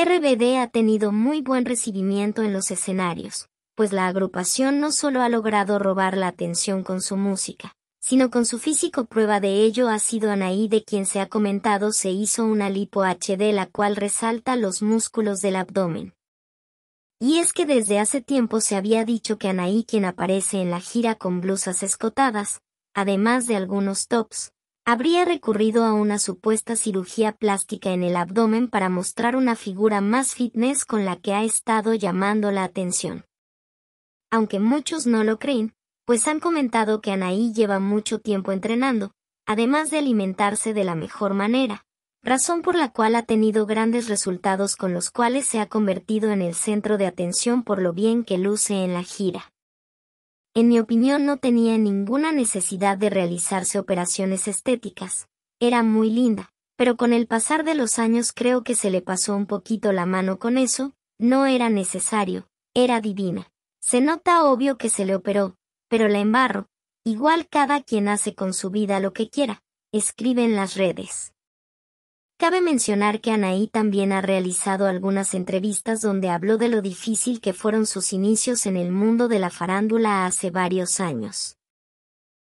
RBD ha tenido muy buen recibimiento en los escenarios, pues la agrupación no solo ha logrado robar la atención con su música, sino con su físico. Prueba de ello ha sido Anaí de quien se ha comentado se hizo una lipo HD la cual resalta los músculos del abdomen. Y es que desde hace tiempo se había dicho que Anaí quien aparece en la gira con blusas escotadas, además de algunos tops, habría recurrido a una supuesta cirugía plástica en el abdomen para mostrar una figura más fitness con la que ha estado llamando la atención. Aunque muchos no lo creen, pues han comentado que Anaí lleva mucho tiempo entrenando, además de alimentarse de la mejor manera, razón por la cual ha tenido grandes resultados con los cuales se ha convertido en el centro de atención por lo bien que luce en la gira. En mi opinión no tenía ninguna necesidad de realizarse operaciones estéticas. Era muy linda, pero con el pasar de los años creo que se le pasó un poquito la mano con eso, no era necesario, era divina. Se nota obvio que se le operó, pero la embarro. Igual cada quien hace con su vida lo que quiera, escribe en las redes. Cabe mencionar que Anaí también ha realizado algunas entrevistas donde habló de lo difícil que fueron sus inicios en el mundo de la farándula hace varios años.